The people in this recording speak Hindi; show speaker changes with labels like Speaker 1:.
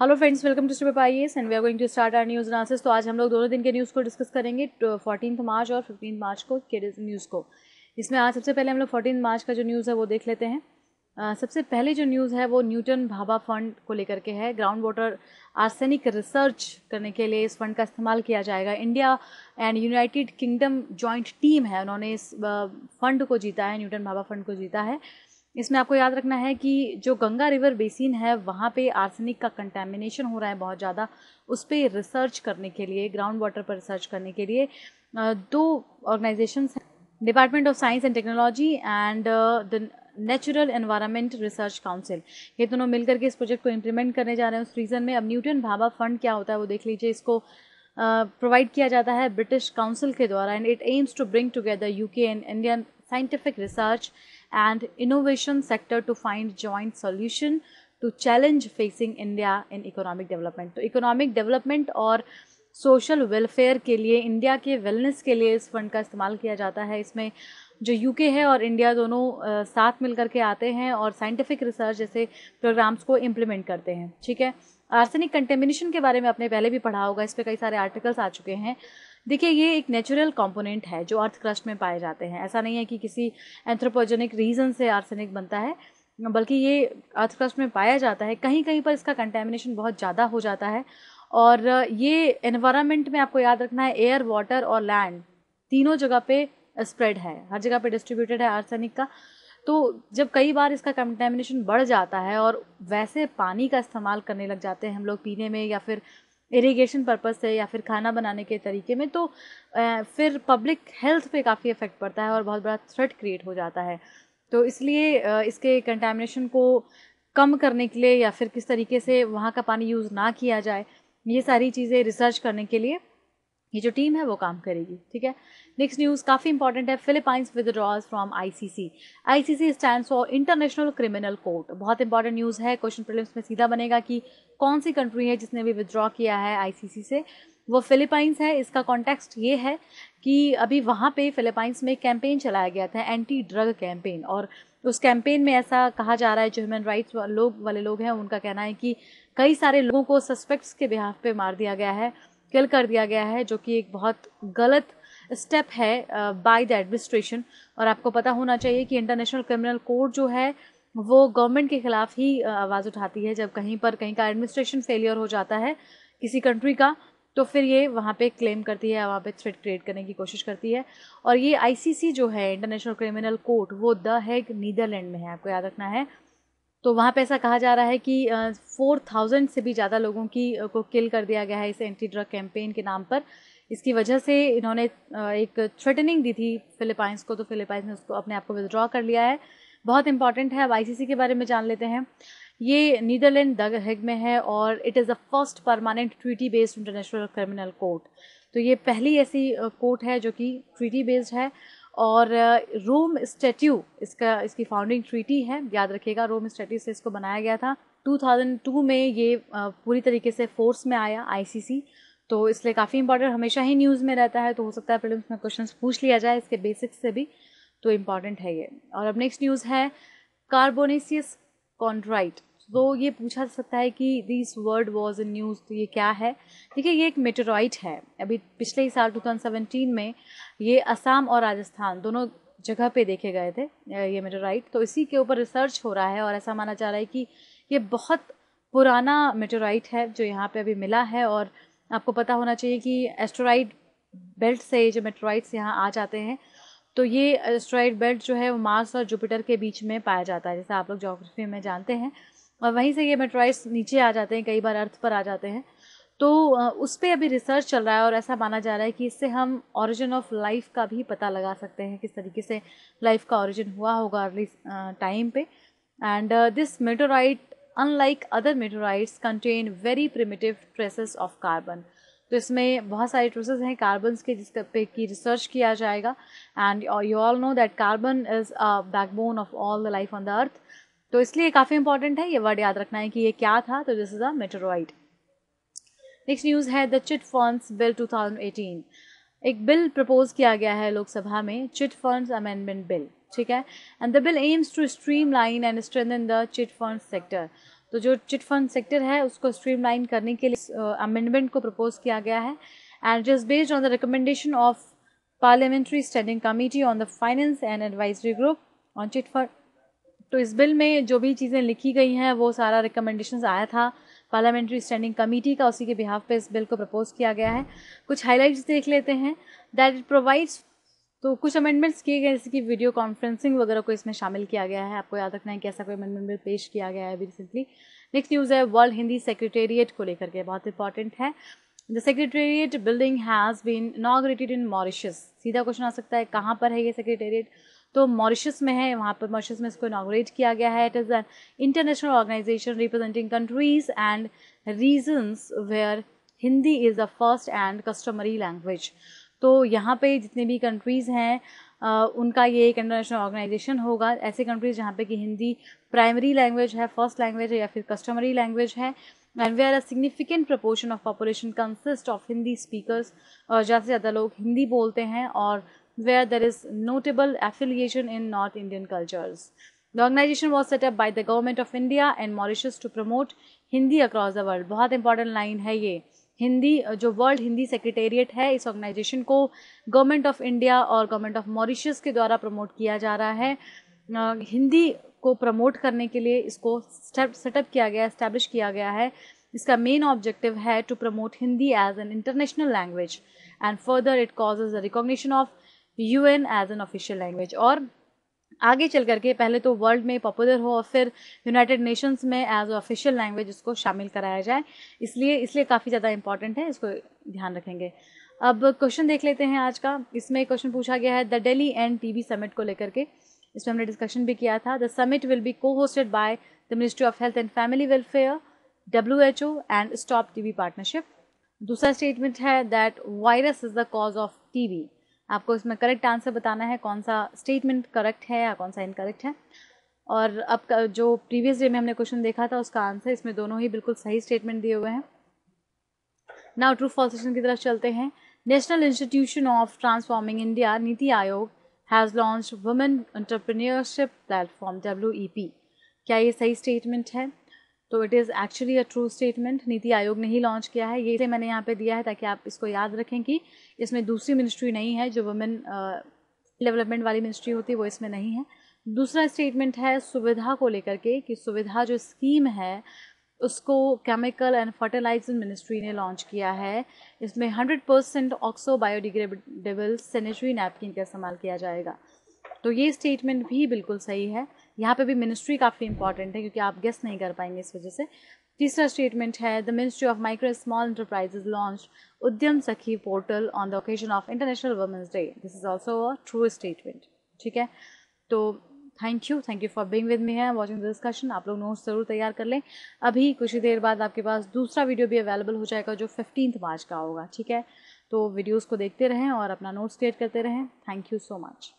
Speaker 1: Hello friends welcome to stoop I S and we are going to start our news analysis तो आज हम लोग दोनों दिन के न्यूज़ को डिस्कस करेंगे फोर्टीन तो मार्च और फिफ्टीन मार्च को के न्यूज़ को इसमें आज सबसे पहले हम लोग फोर्टीन मार्च का जो न्यूज़ है वो देख लेते हैं सबसे पहले जो न्यूज़ है वो न्यूटन भाभा फंड को लेकर के है ग्राउंड वाटर आर्सेनिक रिसर्च करने के लिए इस फंड का इस्तेमाल किया जाएगा India and United Kingdom joint team है उन्होंने इस फंड को जीता है न्यूटन भाभा फंड को जीता है इसमें आपको याद रखना है कि जो गंगा रिवर बेसिन है वहाँ पे आर्सेनिक का कंटेमिनेशन हो रहा है बहुत ज़्यादा उस पर रिसर्च करने के लिए ग्राउंड वाटर पर रिसर्च करने के लिए दो ऑर्गेनाइजेशन हैं department of science and technology and the natural environment research council ये दोनों मिलकर के इस प्रोजेक्ट को इम्प्लीमेंट करने जा रहे हैं उस रीज़न में अब न्यूटन भाभा फंड क्या होता है वो देख लीजिए इसको प्रोवाइड किया जाता है ब्रिटिश काउंसिल के द्वारा and it aims to bring together UK and Indian scientific research and innovation sector to find joint solution to challenge facing India in economic development. तो economic development और social welfare के लिए India के wellness के लिए इस fund का इस्तेमाल किया जाता है इसमें जो UK है और India दोनों आ, साथ मिलकर के आते हैं और साइंटिफिक रिसर्च जैसे प्रोग्राम्स को इम्प्लीमेंट करते हैं ठीक है आर्सेनिक कंटेमिनेशन के बारे में आपने पहले भी पढ़ा होगा इस पर कई सारे आर्टिकल्स आ चुके हैं देखिए ये एक नेचुरल कंपोनेंट है जो अर्थ क्रस्ट में पाए जाते हैं ऐसा नहीं है कि किसी एंथ्रोपोजेनिक रीज़न से आर्सेनिक बनता है बल्कि ये अर्थ क्रस्ट में पाया जाता है कहीं कहीं पर इसका कंटेमिनेशन बहुत ज़्यादा हो जाता है और ये एनवायरमेंट में आपको याद रखना है एयर वाटर और लैंड तीनों जगह पे स्प्रेड है हर जगह पे डिस्ट्रीब्यूटेड है आर्सेनिक का तो जब कई बार इसका कंटेमिनेशन बढ़ जाता है और वैसे पानी का इस्तेमाल करने लग जाते हैं हम लोग पीने में या फिर इरिगेशन पर्पज़ से या फिर खाना बनाने के तरीके में तो फिर पब्लिक हेल्थ पे काफ़ी इफ़ेक्ट पड़ता है और बहुत बड़ा थ्रेट क्रिएट हो जाता है तो इसलिए इसके कंटेमिनेशन को कम करने के लिए या फिर किस तरीके से वहाँ का पानी यूज़ ना किया जाए ये सारी चीज़ें रिसर्च करने के लिए ये जो टीम है वो काम करेगी ठीक है नेक्स्ट न्यूज़ काफ़ी इंपॉर्टेंट है Philippines withdraws from ICC ICC stand for international criminal court बहुत इंपॉर्टेंट न्यूज़ है क्वेश्चन प्रिलिम्स में सीधा बनेगा कि कौन सी कंट्री है जिसने भी विदड्रॉ किया है आईसीसी से वो फिलिपाइंस है इसका कॉन्टेक्स्ट ये है कि अभी वहाँ पे फिलिपाइंस में कैंपेन चलाया गया था एंटी ड्रग कैंपेन और उस कैंपेन में ऐसा कहा जा रहा है जो ह्यूमन राइट्स लोग वाले लोग हैं उनका कहना है कि कई सारे लोगों को सस्पेक्ट्स के बिहाफ पे मार दिया गया है किल कर दिया गया है जो कि एक बहुत गलत स्टेप है बाय द एडमिनिस्ट्रेशन और आपको पता होना चाहिए कि इंटरनेशनल क्रिमिनल कोर्ट जो है वो गवर्नमेंट के ख़िलाफ़ ही uh, आवाज़ उठाती है जब कहीं पर कहीं का एडमिनिस्ट्रेशन फेलियर हो जाता है किसी कंट्री का तो फिर ये वहाँ पे क्लेम करती है वहाँ पे थ्रेट क्रिएट करने की कोशिश करती है और ये आईसीसी जो है इंटरनेशनल क्रिमिनल कोर्ट वो द हैग नीदरलैंड में है आपको याद रखना है तो वहाँ पे ऐसा कहा जा रहा है कि फोर थाउजेंड से भी ज़्यादा लोगों की को किल कर दिया गया है इस एंटी ड्रग कैंपेन के नाम पर इसकी वजह से इन्होंने एक थ्रेटनिंग दी थी फिलिपाइंस को तो फिलिपाइंस ने उसको अपने आप को विदड्रॉ कर लिया है बहुत इंपॉर्टेंट है अब आईसीसी के बारे में जान लेते हैं ये नीदरलैंड दग हेग में है और it is the first permanent treaty based international criminal court तो ये पहली ऐसी कोर्ट है जो कि ट्रीटी बेस्ड है और रोम स्टैट्यू इसका इसकी फाउंडिंग ट्रीटी है याद रखिएगा रोम स्टैट्यू से इसको बनाया गया था 2002 में ये पूरी तरीके से फोर्स में आया आईसीसी तो इसलिए काफ़ी इंपॉर्टेंट हमेशा ही न्यूज़ में रहता है तो हो सकता है फिल्म में क्वेश्चंस पूछ लिया जाए इसके बेसिक्स से भी तो इम्पॉर्टेंट है ये और अब नेक्स्ट न्यूज़ है कार्बोनेसियस कॉन्ड्राइट तो ये पूछा जा सकता है कि this word was in news तो ये क्या है देखिए ये एक मेटोराइट है अभी पिछले ही साल 2017 में ये असम और राजस्थान दोनों जगह पे देखे गए थे ये मेटेराइट तो इसी के ऊपर रिसर्च हो रहा है और ऐसा माना जा रहा है कि ये बहुत पुराना मेटेराइट है जो यहाँ पे अभी मिला है और आपको पता होना चाहिए कि एस्ट्रॉइड बेल्ट से जो मेटेराइट्स यहाँ आ जाते हैं तो ये एस्ट्रॉइड बेल्ट जो है वो मार्स और जुपिटर के बीच में पाया जाता है जैसे आप लोग जोग्राफी में जानते हैं और वहीं से ये मेट्रॉइड्स नीचे आ जाते हैं कई बार अर्थ पर आ जाते हैं तो उस पर अभी रिसर्च चल रहा है और ऐसा माना जा रहा है कि इससे हम ओरिजिन ऑफ लाइफ का भी पता लगा सकते हैं किस तरीके से लाइफ का ओरिजिन हुआ होगा अर्ली टाइम पे and this meteorite unlike other meteorites contain very primitive traces of carbon तो इसमें बहुत सारे ट्रेसेस हैं कार्बन के जिस पे की रिसर्च किया जाएगा and you all know that carbon is a backbone of all the life on the earth तो इसलिए काफ़ी इंपॉर्टेंट है ये वर्ड याद रखना है कि ये क्या था तो this is a meteoroid next news है द चिट फंड्स बिल 2018 एक बिल प्रपोज किया गया है लोकसभा में चिट फंड्स अमेंडमेंट बिल ठीक है and the bill aims to streamline and strengthen the chit fund sector तो जो चिट फंड सेक्टर है उसको स्ट्रीम लाइन करने के लिए अमेंडमेंट uh, को प्रपोज किया गया है and just based on the recommendation of parliamentary standing committee on the finance and advisory group on chit fund तो इस बिल में जो भी चीज़ें लिखी गई हैं वो सारा रिकमेंडेशन आया था पार्लियामेंट्री स्टैंडिंग कमेटी का उसी के बिहाफ पे इस बिल को प्रपोज किया गया है कुछ हाईलाइट्स देख लेते हैं दैट इट प्रोवाइड्स तो कुछ अमेंडमेंट्स किए गए जैसे कि वीडियो कॉन्फ्रेंसिंग वगैरह को इसमें शामिल किया गया है आपको याद रखना है कि ऐसा कोई अमेंडमेंट बिल पेश किया गया है अभी रिसेंटली नेक्स्ट न्यूज़ है वर्ल्ड हिंदी सेक्रेटेरिएट को लेकर के बहुत इंपॉर्टेंट है the secretariat building has been inaugurated in Mauritius सीधा क्वेश्चन आ सकता है कहाँ पर है ये सेक्रेटेरिएट तो मॉरिशस में है वहाँ पर मॉरिशस में इसको इनाग्रेट किया गया है it is an international organisation representing countries and regions where Hindi is the first and customary language तो यहाँ पे जितने भी कंट्रीज़ हैं उनका ये एक इंटरनेशनल ऑर्गेनाइजेशन होगा ऐसे कंट्रीज जहाँ पे कि हिंदी प्राइमरी लैंग्वेज है फर्स्ट लैंग्वेज है या फिर कस्टमरी लैंग्वेज है and where a significant proportion of population consist of Hindi speakers और ज़्यादा से ज़्यादा लोग हिंदी बोलते हैं और where there is notable affiliation in North Indian cultures. The organization was set up by the government of India and Mauritius to promote Hindi across the world बहुत इंपॉर्टेंट लाइन है ये हिंदी जो वर्ल्ड हिंदी सेक्रेटेरिएट है इस ऑर्गेनाइजेशन को गवर्नमेंट ऑफ इंडिया और गवर्नमेंट ऑफ मॉरिशस के द्वारा प्रमोट किया जा रहा है हिंदी को प्रमोट करने के लिए इसको सेटअप किया गया इस्टेब्लिश किया गया है इसका मेन ऑब्जेक्टिव है to promote Hindi as an international language and further it causes the recognition of U N as an official language और आगे चल करके पहले तो वर्ल्ड में पॉपुलर हो और फिर यूनाइटेड नेशंस में एज ऑफिशियल लैंग्वेज इसको शामिल कराया जाए इसलिए इसलिए काफ़ी ज़्यादा इंपॉर्टेंट है इसको ध्यान रखेंगे अब क्वेश्चन देख लेते हैं आज का इसमें एक क्वेश्चन पूछा गया है the Delhi end T B summit को लेकर के इसमें हमने डिस्कशन भी किया था the summit will be co hosted by the ministry of health and family welfare W H O and stop T B partnership दूसरा स्टेटमेंट है that virus is the cause of T B आपको इसमें करेक्ट आंसर बताना है कौन सा स्टेटमेंट करेक्ट है या कौन सा इनकरेक्ट है और अब जो प्रीवियस डे में हमने क्वेश्चन देखा था उसका आंसर इसमें दोनों ही बिल्कुल सही स्टेटमेंट दिए हुए हैं नाउ ट्रू फॉल्सेशन की तरफ चलते हैं national institution of transforming India NITI Aayog has launch women entrepreneurship platform W क्या ये सही स्टेटमेंट है तो it is actually a true statement NITI Aayog ने ही लॉन्च किया है ये मैंने यहाँ पे दिया है ताकि आप इसको याद रखें कि इसमें दूसरी मिनिस्ट्री नहीं है जो वुमेन डेवलपमेंट uh, वाली मिनिस्ट्री होती है वो इसमें नहीं है दूसरा स्टेटमेंट है सुविधा को लेकर के कि सुविधा जो स्कीम है उसको केमिकल एंड फर्टिलाइजर मिनिस्ट्री ने लॉन्च किया है इसमें 100 percent oxo biodegradable sanitary napkin का इस्तेमाल किया जाएगा तो ये स्टेटमेंट भी बिल्कुल सही है यहाँ पे भी मिनिस्ट्री काफ़ी इंपॉर्टेंट है क्योंकि आप गेस नहीं कर पाएंगे इस वजह से तीसरा स्टेटमेंट है the ministry of micro small enterprises launch Udyam Sakhi portal on the occasion of international women's day this is also a true statement ठीक है तो thank you thank you for being with me है वॉचिंग द डिस्कशन आप लोग नोट्स ज़रूर तैयार कर लें अभी कुछ ही देर बाद आपके पास दूसरा वीडियो भी अवेलेबल हो जाएगा जो फिफ्टींथ मार्च का होगा ठीक है तो वीडियोज़ को देखते रहें और अपना नोट्स क्रिएट करते रहें थैंक यू सो मच